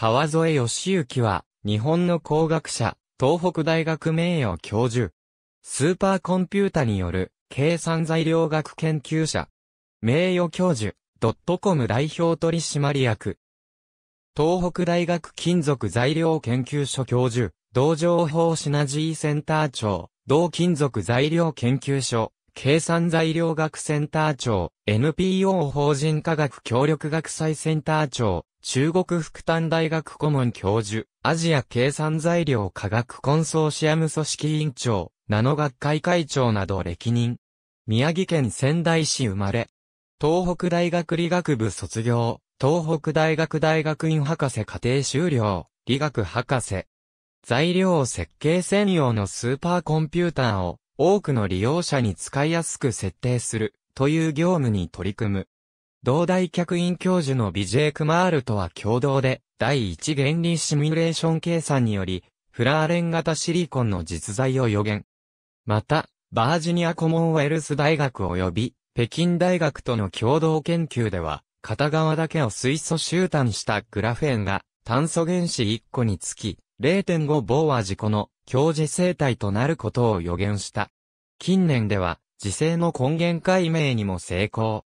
川添義行は、日本の工学者、東北大学名誉教授。スーパーコンピュータによる、計算材料学研究者。名誉教授、ドットコム代表取締役。東北大学金属材料研究所教授、同情報シナジーセンター長、同金属材料研究所、計算材料学センター長、NPO 法人科学協力学祭センター長、中国福旦大学顧問教授、アジア計算材料科学コンソーシアム組織委員長、ナノ学会会長など歴任。宮城県仙台市生まれ。東北大学理学部卒業、東北大学大学院博士課程修了、理学博士。材料を設計専用のスーパーコンピューターを多くの利用者に使いやすく設定するという業務に取り組む。同大客員教授のビジェイ・クマールとは共同で、第一原理シミュレーション計算により、フラーレン型シリコンの実在を予言。また、バージニアコモンウェルス大学及び北京大学との共同研究では、片側だけを水素集炭したグラフェンが炭素原子1個につき0.5ボーア事故の教授生態となることを予言した。近年では、時世の根源解明にも成功。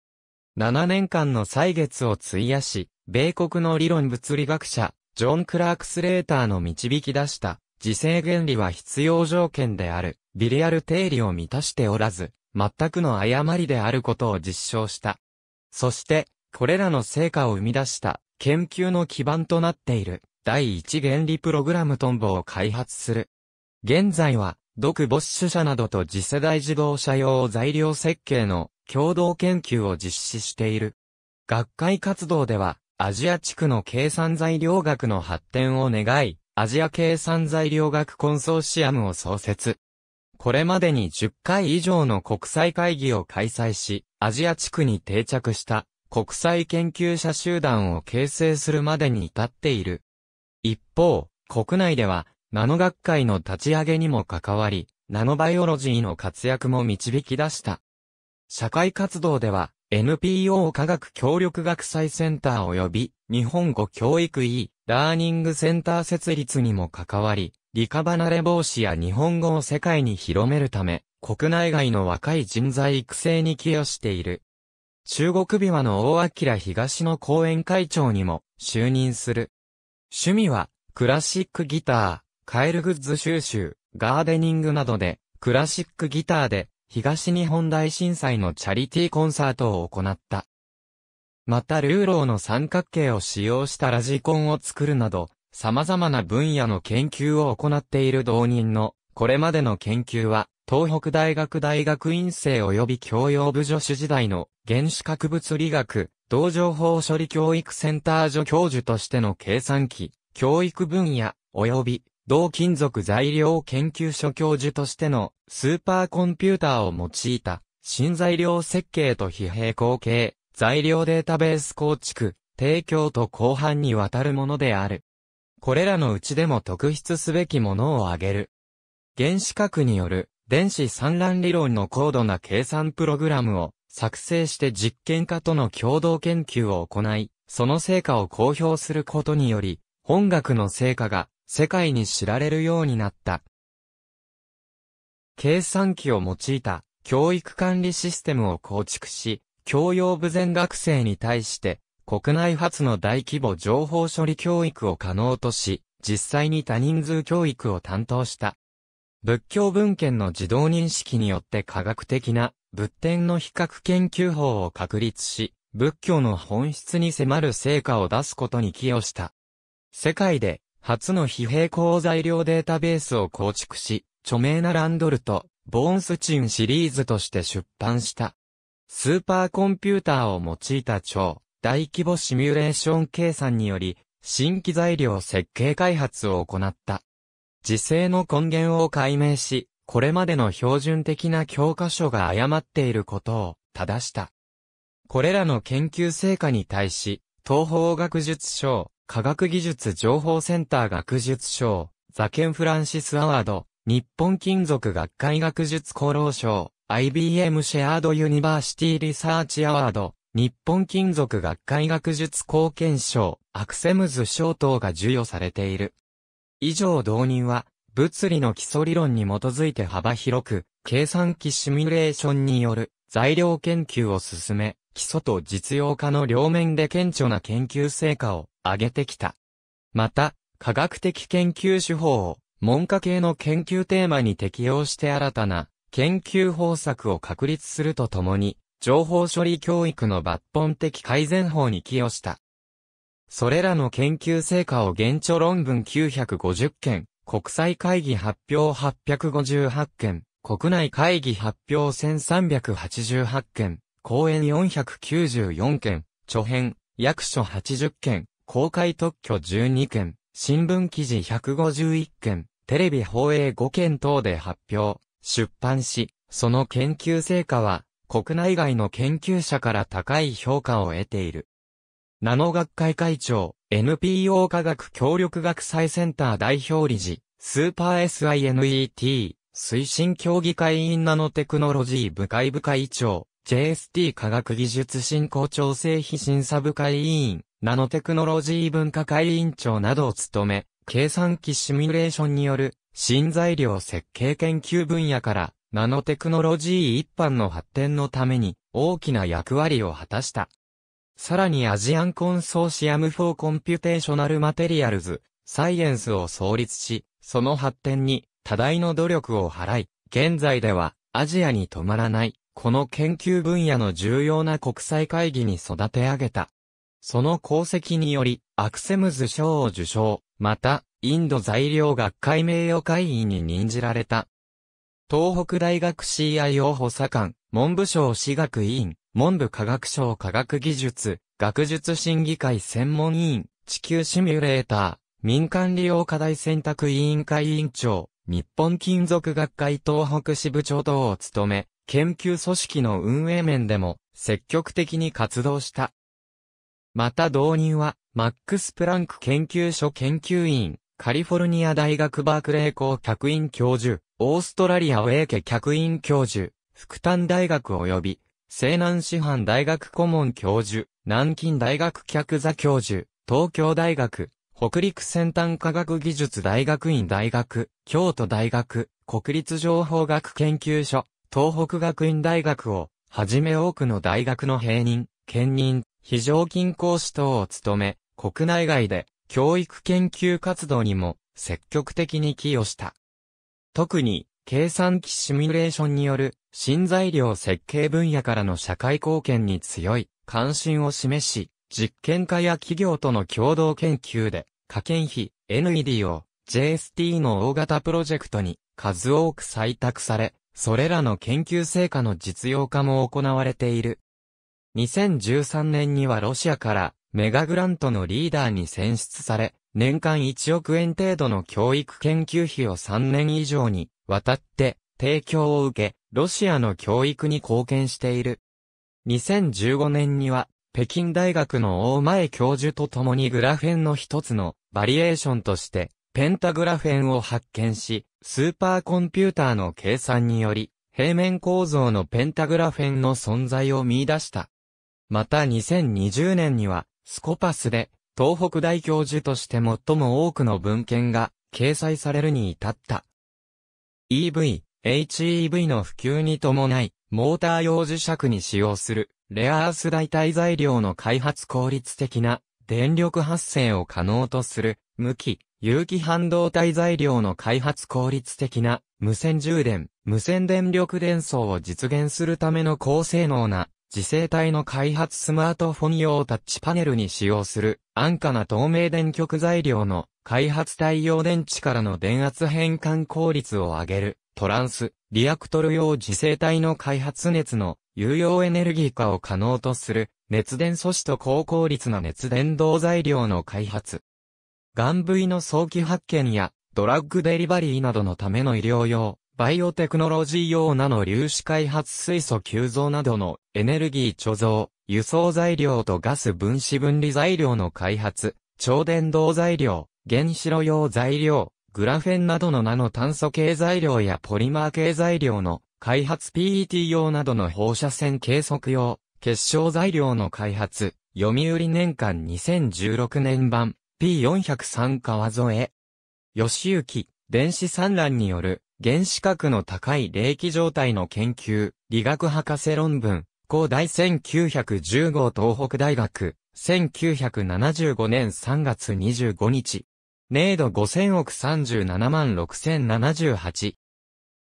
7年間の歳月を費やし、米国の理論物理学者、ジョン・クラーク・スレーターの導き出した、自制原理は必要条件である、ビリアル定理を満たしておらず、全くの誤りであることを実証した。そして、これらの成果を生み出した、研究の基盤となっている、第一原理プログラムトンボを開発する。現在は、独クボッシュ社などと次世代自動車用材料設計の共同研究を実施している。学会活動では、アジア地区の計算材料学の発展を願い、アジア計算材料学コンソーシアムを創設。これまでに10回以上の国際会議を開催し、アジア地区に定着した国際研究者集団を形成するまでに至っている。一方、国内では、ナノ学会の立ち上げにも関わり、ナノバイオロジーの活躍も導き出した。社会活動では、NPO 科学協力学祭センター及び日本語教育 E ラーニングセンター設立にも関わり、理科離れ防止や日本語を世界に広めるため、国内外の若い人材育成に寄与している。中国琵琶の大明東の講演会長にも就任する。趣味はクラシックギター、カエルグッズ収集、ガーデニングなどでクラシックギターで東日本大震災のチャリティーコンサートを行った。またルーローの三角形を使用したラジコンを作るなど、様々な分野の研究を行っている同人の、これまでの研究は、東北大学大学院生及び教養部助手時代の原子核物理学、同情報処理教育センター助教授としての計算機、教育分野、及び同金属材料研究所教授としてのスーパーコンピューターを用いた新材料設計と非平行形、材料データベース構築、提供と後半にわたるものである。これらのうちでも特筆すべきものを挙げる。原子核による電子散乱理論の高度な計算プログラムを作成して実験家との共同研究を行い、その成果を公表することにより、本学の成果が世界に知られるようになった。計算機を用いた教育管理システムを構築し、教養部全学生に対して国内初の大規模情報処理教育を可能とし、実際に多人数教育を担当した。仏教文献の自動認識によって科学的な仏典の比較研究法を確立し、仏教の本質に迫る成果を出すことに寄与した。世界で初の非平行材料データベースを構築し、著名なランドルと、ボーンスチンシリーズとして出版した。スーパーコンピューターを用いた超大規模シミュレーション計算により、新規材料設計開発を行った。時勢の根源を解明し、これまでの標準的な教科書が誤っていることを正した。これらの研究成果に対し、東方学術省、科学技術情報センター学術賞、ザケンフランシスアワード、日本金属学会学術功労賞、IBM シェアードユニバーシティリサーチアワード、日本金属学会学術貢献賞、アクセムズ賞等が授与されている。以上導入は、物理の基礎理論に基づいて幅広く、計算機シミュレーションによる材料研究を進め、基礎と実用化の両面で顕著な研究成果を上げてきた。また、科学的研究手法を文科系の研究テーマに適用して新たな研究方策を確立するとともに、情報処理教育の抜本的改善法に寄与した。それらの研究成果を現著論文950件、国際会議発表858件、国内会議発表1388件、公演494件、著編、役所80件、公開特許12件、新聞記事151件、テレビ放映5件等で発表、出版し、その研究成果は、国内外の研究者から高い評価を得ている。ナノ学会会長、NPO 科学協力学祭センター代表理事、スーパー SINET、推進協議会員ナノテクノロジー部会部会長、JST 科学技術振興調整費審査部会委員、ナノテクノロジー分科会委員長などを務め、計算機シミュレーションによる新材料設計研究分野からナノテクノロジー一般の発展のために大きな役割を果たした。さらにアジアンコンソーシアム・フォー・コンピューテーショナル・マテリアルズ、サイエンスを創立し、その発展に多大の努力を払い、現在ではアジアに止まらないこの研究分野の重要な国際会議に育て上げた。その功績により、アクセムズ賞を受賞、また、インド材料学会名誉会員に任じられた。東北大学 CIO 補佐官、文部省私学委員、文部科学省科学技術、学術審議会専門委員、地球シミュレーター、民間利用課題選択委員会委員長、日本金属学会東北支部長等を務め、研究組織の運営面でも積極的に活動した。また導入は、マックス・プランク研究所研究員、カリフォルニア大学バークレー校客員教授、オーストラリアウェーケ客員教授、福丹大学及び、西南師範大学顧問教授、南京大学客座教授、東京大学、北陸先端科学技術大学院大学、京都大学、国立情報学研究所、東北学院大学を、はじめ多くの大学の平任、兼任、非常勤講師等を務め、国内外で教育研究活動にも積極的に寄与した。特に、計算機シミュレーションによる新材料設計分野からの社会貢献に強い関心を示し、実験家や企業との共同研究で、科研費 NED を JST の大型プロジェクトに数多く採択され、それらの研究成果の実用化も行われている。2013年にはロシアからメガグラントのリーダーに選出され、年間1億円程度の教育研究費を3年以上にわたって提供を受け、ロシアの教育に貢献している。2015年には北京大学の大前教授と共にグラフェンの一つのバリエーションとしてペンタグラフェンを発見し、スーパーコンピューターの計算により、平面構造のペンタグラフェンの存在を見出した。また2020年には、スコパスで、東北大教授として最も多くの文献が掲載されるに至った。EV、HEV の普及に伴い、モーター用磁石に使用する、レアアース代替材料の開発効率的な、電力発生を可能とする、向き、有機半導体材料の開発効率的な無線充電、無線電力伝送を実現するための高性能な次世代の開発スマートフォン用タッチパネルに使用する安価な透明電極材料の開発太陽電池からの電圧変換効率を上げるトランスリアクトル用次世代の開発熱の有用エネルギー化を可能とする熱電素子と高効率な熱伝導材料の開発ガン部位の早期発見や、ドラッグデリバリーなどのための医療用、バイオテクノロジー用なの粒子開発水素急増などのエネルギー貯蔵、輸送材料とガス分子分離材料の開発、超電導材料、原子炉用材料、グラフェンなどのナノ炭素系材料やポリマー系材料の開発 PET 用などの放射線計測用、結晶材料の開発、読売年間2016年版、P403 川添。義行、電子産卵による原子核の高い冷気状態の研究、理学博士論文、高大1910号東北大学、1975年3月25日。明度5000億37万6078。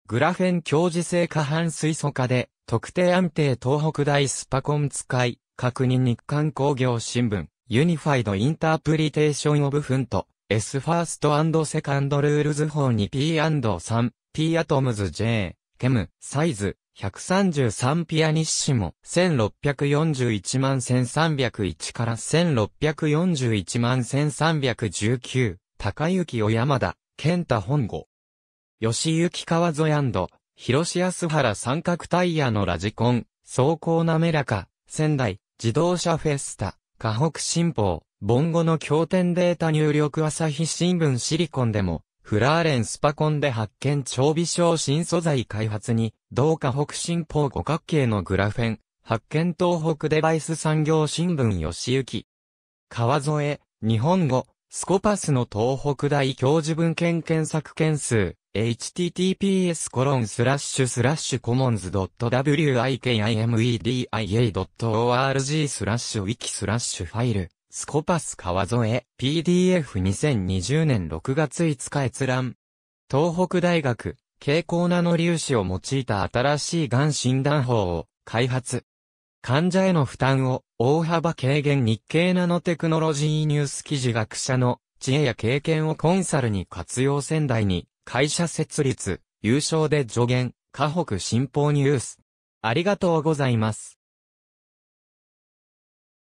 グラフェン強磁性過半水素化で、特定安定東北大スパコン使い、確認日刊工業新聞。Unified Interpretation of Fund S First and Second Rules 法に P&3 P Atoms J ケムサイズ133ピアニッシモ1641万1301から1641万1319高幸小山田健太本郷吉行川沿広志安原三角タイヤのラジコン走行滑らか仙台自動車フェスタ河北新報、ボンゴの経典データ入力朝日新聞シリコンでも、フラーレンスパコンで発見調微小新素材開発に、同河北新報五角形のグラフェン、発見東北デバイス産業新聞吉行。川添、日本語、スコパスの東北大教授文献検索件数、https コロンスラッシュスラッシュコモンズ .wikimedia.org スラッシュウィキスラッシュファイルスコパス川添 PDF2020 年6月5日閲覧東北大学蛍光ナノ粒子を用いた新しいがん診断法を開発患者への負担を大幅軽減日経ナノテクノロジーニュース記事学者の知恵や経験をコンサルに活用仙台に会社設立、優勝で助言、河北新報ニュース。ありがとうございます。